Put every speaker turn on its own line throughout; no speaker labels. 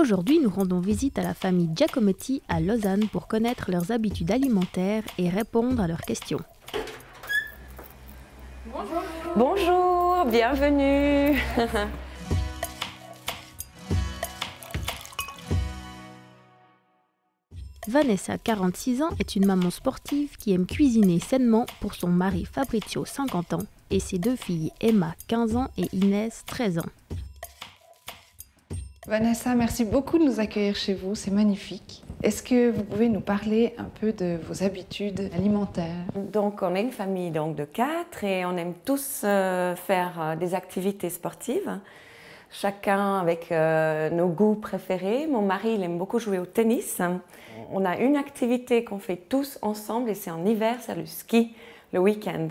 Aujourd'hui, nous rendons visite à la famille Giacometti à Lausanne pour connaître leurs habitudes alimentaires et répondre à leurs questions. Bonjour. Bonjour,
bienvenue.
Vanessa, 46 ans, est une maman sportive qui aime cuisiner sainement pour son mari Fabrizio, 50 ans, et ses deux filles Emma, 15 ans, et Inès, 13 ans. Vanessa, merci beaucoup de nous accueillir chez vous, c'est magnifique. Est-ce que vous
pouvez nous parler un peu de vos habitudes alimentaires Donc, on est une famille donc, de quatre et on aime tous euh, faire euh, des activités sportives, chacun avec euh, nos goûts préférés. Mon mari, il aime beaucoup jouer au tennis. On a une activité qu'on fait tous ensemble et c'est en hiver, c'est le ski, le week-end.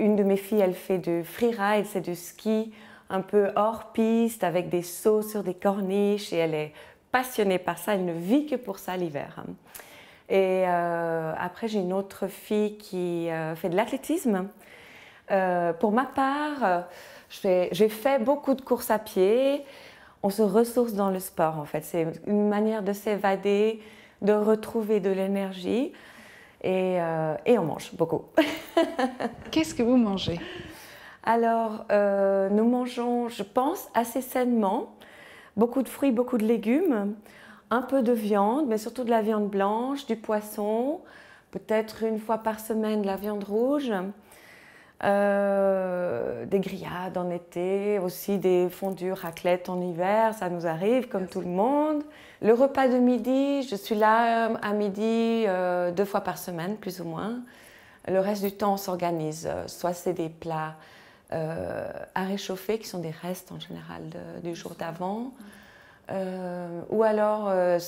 Une de mes filles, elle fait du freeride, c'est du ski un peu hors piste avec des sauts sur des corniches et elle est passionnée par ça, elle ne vit que pour ça l'hiver. Et euh, après j'ai une autre fille qui euh, fait de l'athlétisme. Euh, pour ma part, j'ai fait beaucoup de courses à pied. On se ressource dans le sport en fait. C'est une manière de s'évader, de retrouver de l'énergie. et on mange beaucoup. Qu'est-ce
que vous mangez
alors, euh, nous mangeons, je pense, assez sainement, beaucoup de fruits, beaucoup de légumes, un peu de viande, mais surtout de la viande blanche, du poisson, peut-être une fois par semaine de la viande rouge, euh, des grillades en été, aussi des fondues raclettes en hiver, ça nous arrive comme tout le monde. Le repas de midi, je suis là euh, à midi deux fois par semaine, plus ou moins. Le reste du temps, on s'organise, soit c'est des plats euh, à réchauffer, qui sont des restes en général du jour d'avant. Euh, ou alors, euh,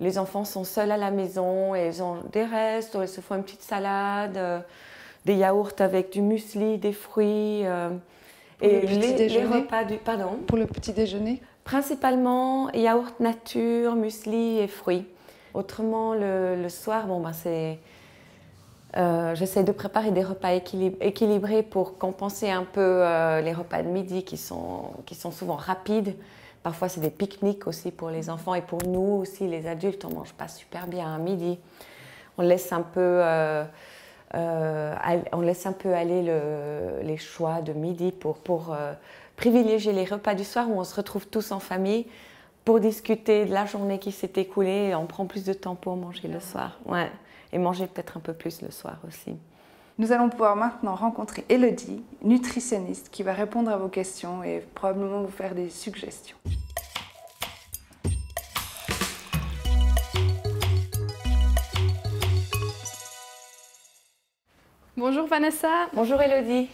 les enfants sont seuls à la maison et ils ont des restes, ou ils se font une petite salade, des yaourts avec du muesli, des fruits. et le les, repas du. Pardon Pour le petit déjeuner Principalement yaourt nature, muesli et fruits. Autrement, le, soir, bon, ben, c'est euh, j'essaie de préparer des repas équilibrés pour compenser un peu euh, les repas de midi qui sont, qui sont souvent rapides. Parfois, c'est des pique-niques aussi pour les enfants et pour nous aussi, les adultes, on mange pas super bien à midi. On laisse un peu, euh, on laisse un peu aller les choix de midi pour, pour privilégier les repas du soir où on se retrouve tous en famille pour discuter de la journée qui s'est écoulée. Et on prend plus de temps pour manger le soir. Ouais et manger peut-être un peu plus le soir aussi.
Nous allons pouvoir maintenant rencontrer Elodie, nutritionniste, qui va répondre à vos questions et probablement vous faire des suggestions. Bonjour Vanessa. Bonjour Elodie.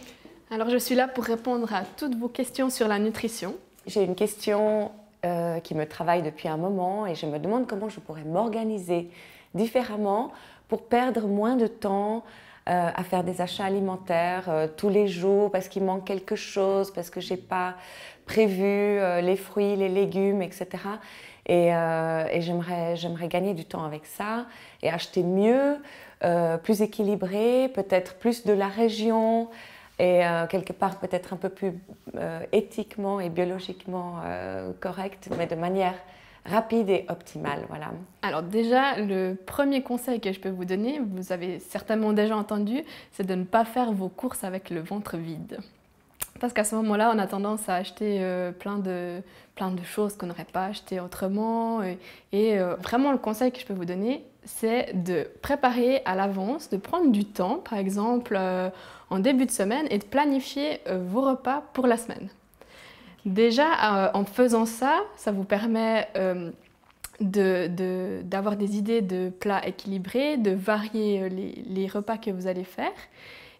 Alors je suis là pour répondre à toutes vos questions sur la nutrition. J'ai une
question euh, qui me travaille depuis un moment et je me demande comment je pourrais m'organiser différemment pour perdre moins de temps euh, à faire des achats alimentaires euh, tous les jours parce qu'il manque quelque chose, parce que j'ai pas prévu euh, les fruits, les légumes, etc. Et, j'aimerais gagner du temps avec ça et acheter mieux, plus équilibré, peut-être plus de la région et quelque part peut-être un peu plus éthiquement et biologiquement correct, mais de manière rapide et optimale. Voilà.
Alors déjà, le premier conseil que je peux vous donner, vous avez certainement déjà entendu, c'est de ne pas faire vos courses avec le ventre vide. Parce qu'à ce moment-là, on a tendance à acheter euh, plein, de, plein de choses qu'on n'aurait pas achetées autrement. Et, euh, vraiment, le conseil que je peux vous donner, c'est de préparer à l'avance, de prendre du temps, par exemple euh, en début de semaine, et de planifier vos repas pour la semaine. Déjà, euh, en faisant ça, ça vous permet euh, d'avoir des idées de plats équilibrés, de varier euh, les, repas que vous allez faire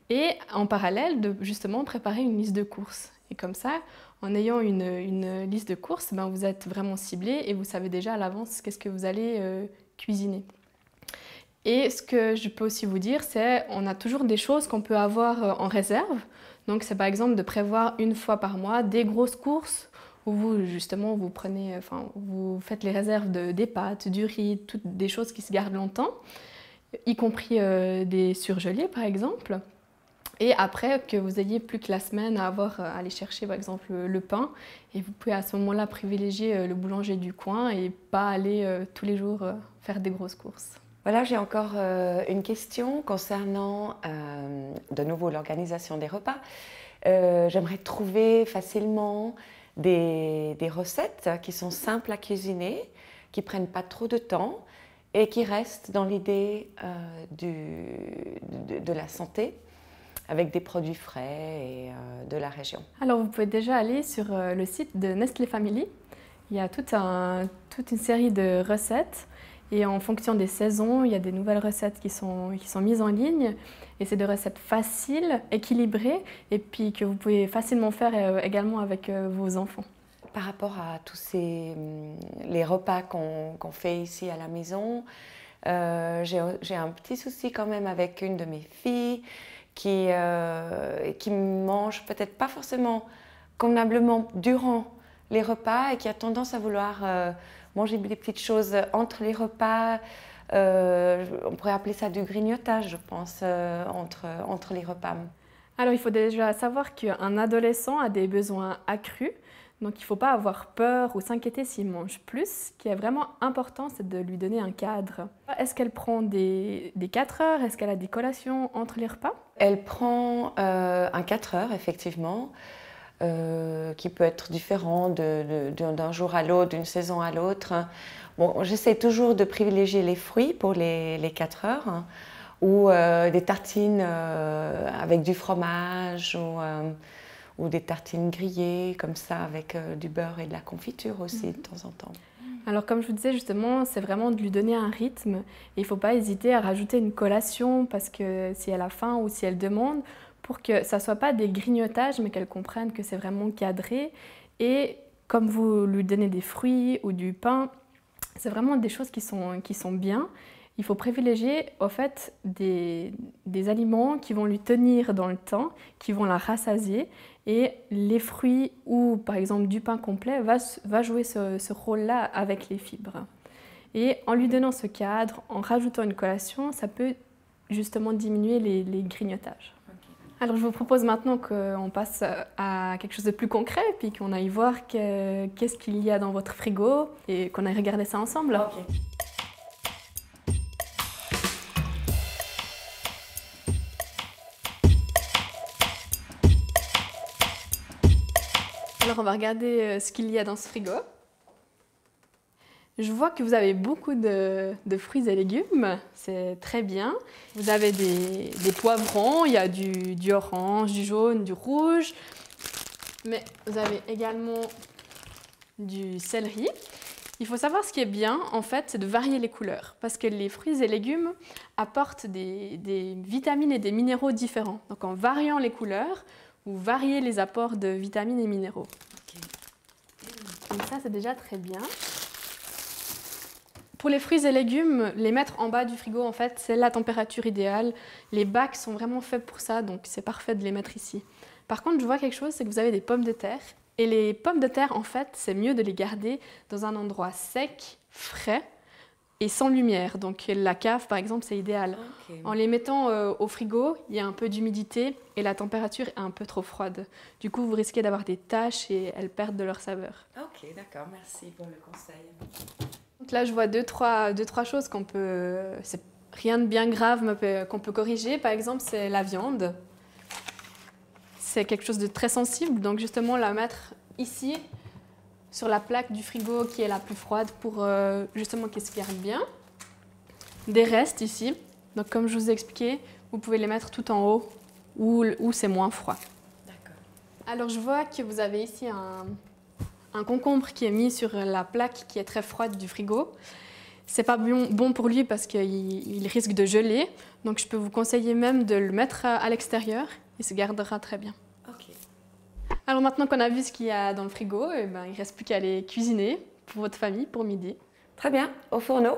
et en parallèle de justement préparer une liste de courses. Et comme ça, en ayant une, liste de courses, ben vous êtes vraiment ciblé et vous savez déjà à l'avance qu'est-ce que vous allez cuisiner. Et ce que je peux aussi vous dire, c'est on a toujours des choses qu'on peut avoir en réserve donc c'est par exemple de prévoir une fois par mois des grosses courses où vous justement vous prenez, euh, vous faites les réserves de, des pâtes, du riz, toutes des choses qui se gardent longtemps, y compris euh, des surgelés par exemple. Et après que vous ayez plus que la semaine à avoir euh, aller chercher par exemple le pain, et vous pouvez à ce moment-là privilégier le boulanger du coin et pas aller tous les jours faire des grosses courses.
Voilà, j'ai encore euh, une question concernant euh, de nouveau l'organisation des repas. Euh, j'aimerais trouver facilement des, recettes qui sont simples à cuisiner, qui prennent pas trop de temps et qui restent dans l'idée de, la santé avec des produits frais et de la région.
Alors vous pouvez déjà aller sur le site de Nestlé Family. Il y a toute une série de recettes et en fonction des saisons, il y a des nouvelles recettes qui sont, qui sont mises en ligne. Et c'est des recettes faciles, équilibrées, et puis que vous pouvez facilement faire euh, également avec euh, vos enfants. Par rapport à tous ces, hum, les repas
qu'on fait ici à la maison, euh, j'ai un petit souci quand même avec une de mes filles qui, qui mange peut-être pas forcément convenablement durant les repas et qui a tendance à vouloir euh, manger des petites choses entre les repas.
Euh, on pourrait appeler ça du grignotage, je pense, euh, entre, entre les repas. Alors, il faut déjà savoir qu'un adolescent a des besoins accrus. Donc, il ne faut pas avoir peur ou s'inquiéter s'il mange plus. Ce qui est vraiment important, c'est de lui donner un cadre. Est-ce qu'elle prend des, des 4 heures Est-ce qu'elle a des collations entre les repas Elle prend
un 4 heures, effectivement. Euh, qui peut être différent d'un jour à l'autre, d'une saison à l'autre. Bon, j'essaie toujours de privilégier les fruits pour les, les 4 heures, hein, ou euh, des tartines euh, avec du fromage, ou, des tartines grillées, comme ça, avec du beurre et de la confiture aussi, mhm. de temps en temps.
Alors comme je vous disais justement, c'est vraiment de lui donner un rythme. il ne faut pas hésiter à rajouter une collation parce que si elle a faim ou si elle demande, pour que ça ne soit pas des grignotages, mais qu'elle comprenne que c'est vraiment cadré. Et comme vous lui donnez des fruits ou du pain, c'est vraiment des choses qui sont, qui sont bien. Il faut privilégier en fait des, des, aliments qui vont lui tenir dans le temps, qui vont la rassasier. Et les fruits ou par exemple du pain complet va, va jouer ce, ce rôle-là avec les fibres. Et en lui donnant ce cadre, en rajoutant une collation, ça peut justement diminuer les, les grignotages. Alors je vous propose maintenant qu'on passe à quelque chose de plus concret, puis qu'on aille voir qu'est-ce qu'il y a dans votre frigo et qu'on aille regarder ça ensemble. Alors on va regarder euh, ce qu'il y a dans ce frigo. Je vois que vous avez beaucoup de, fruits et légumes, c'est très bien. Vous avez des, poivrons, il y a du, orange, du jaune, du rouge. Mais vous avez également du céleri. Il faut savoir ce qui est bien, en fait, c'est de varier les couleurs. Parce que les fruits et légumes apportent des, vitamines et des minéraux différents. Donc en variant les couleurs, vous variez les apports de vitamines et minéraux. Donc ça, c'est déjà très bien pour les fruits et légumes, les mettre en bas du frigo, en fait, c'est la température idéale. Les bacs sont vraiment faits pour ça, donc c'est parfait de les mettre ici. Par contre, je vois quelque chose, c'est que vous avez des pommes de terre. Et les pommes de terre, en fait, c'est mieux de les garder dans un endroit sec, frais et sans lumière. Donc la cave, par exemple, c'est idéal. En les mettant euh, au frigo, il y a un peu d'humidité et la température est un peu trop froide. Du coup, vous risquez d'avoir des taches et elles perdent de leur saveur.
Ok, d'accord, merci pour le conseil.
Là, je vois deux, trois, trois choses qu'on peut. C'est rien de bien grave qu'on peut corriger. Par exemple, c'est la viande. C'est quelque chose de très sensible. Donc, justement, la mettre ici, sur la plaque du frigo qui est la plus froide pour euh, justement qu'elle se garde bien. Des restes ici. Donc, comme je vous ai expliqué, vous pouvez les mettre tout en haut où c'est moins froid. D'accord. Alors, je vois que vous avez ici un, un concombre qui est mis sur la plaque qui est très froide du frigo. C'est pas bon pour lui parce qu'il risque de geler. Donc je peux vous conseiller même de le mettre à l'extérieur. Il se gardera très bien. Alors maintenant qu'on a vu ce qu'il y a dans le frigo, eh ben, il reste plus qu'à aller cuisiner pour votre famille pour midi. Très bien, au fourneau.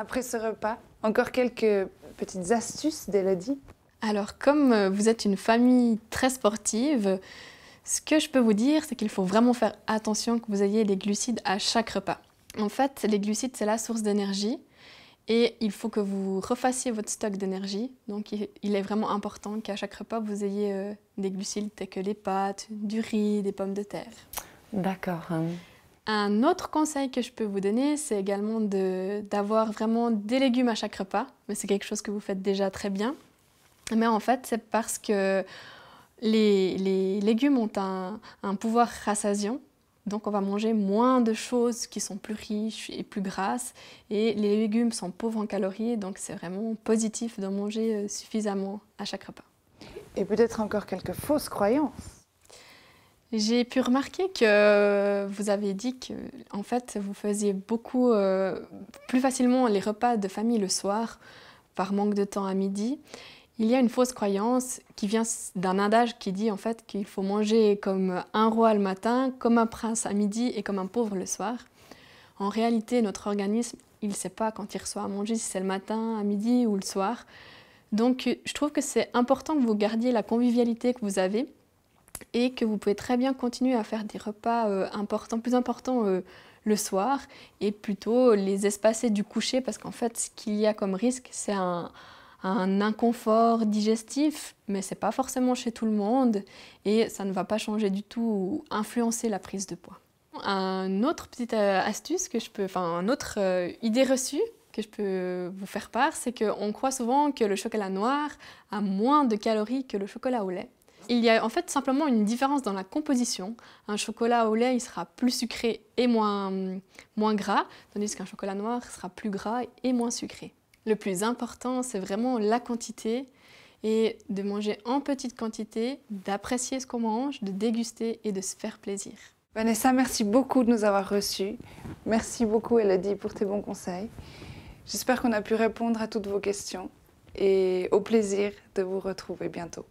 après ce repas, encore quelques petites astuces d'Elodie Alors, comme euh, vous êtes une famille très sportive, ce que je peux vous dire, c'est qu'il faut vraiment faire attention que vous ayez des glucides à chaque repas. En fait, les glucides, c'est la source d'énergie et il faut que vous refassiez votre stock d'énergie. Donc, il est vraiment important qu'à chaque repas, vous ayez euh, des glucides tels que les pâtes, du riz, des pommes de terre. D'accord. Un autre conseil que je peux vous donner, c'est également d'avoir vraiment des légumes à chaque repas. Mais c'est quelque chose que vous faites déjà très bien. Mais en fait, c'est parce que les, légumes ont un, un pouvoir rassasiant. Donc on va manger moins de choses qui sont plus riches et plus grasses. Et les légumes sont pauvres en calories, donc c'est vraiment positif d'en manger euh, suffisamment à chaque repas. Et peut-être encore quelques fausses croyances. J'ai pu remarquer que euh, vous avez dit que en fait vous faisiez beaucoup euh, plus facilement les repas de famille le soir par manque de temps à midi. Il y a une fausse croyance qui vient d'un adage qui dit en fait qu'il faut manger comme un roi le matin, comme un prince à midi et comme un pauvre le soir. En réalité, notre organisme, il ne sait pas quand il reçoit à manger si c'est le matin, à midi ou le soir. Donc je trouve que c'est important que vous gardiez la convivialité que vous avez et que vous pouvez très bien continuer à faire des repas euh, importants, plus importants euh, le soir et plutôt les espacer du coucher parce qu'en fait ce qu'il y a comme risque c'est un, inconfort digestif, mais c'est pas forcément chez tout le monde et ça ne va pas changer du tout ou influencer la prise de poids. Un autre petite euh, astuce que je peux, enfin, un autre idée reçue que je peux vous faire part, c'est qu'on croit souvent que le chocolat noir a moins de calories que le chocolat au lait. Il y a en fait simplement une différence dans la composition. Un chocolat au lait, sera plus sucré et moins, moins gras, tandis qu'un chocolat noir sera plus gras et moins sucré. Le plus important, c'est vraiment la quantité et de manger en petite quantité, d'apprécier ce qu'on mange, de déguster et de se faire plaisir. Vanessa, merci beaucoup de nous avoir reçus. Merci beaucoup, Elodie, pour tes bons conseils. J'espère qu'on a pu répondre à toutes vos questions et au plaisir de vous retrouver bientôt.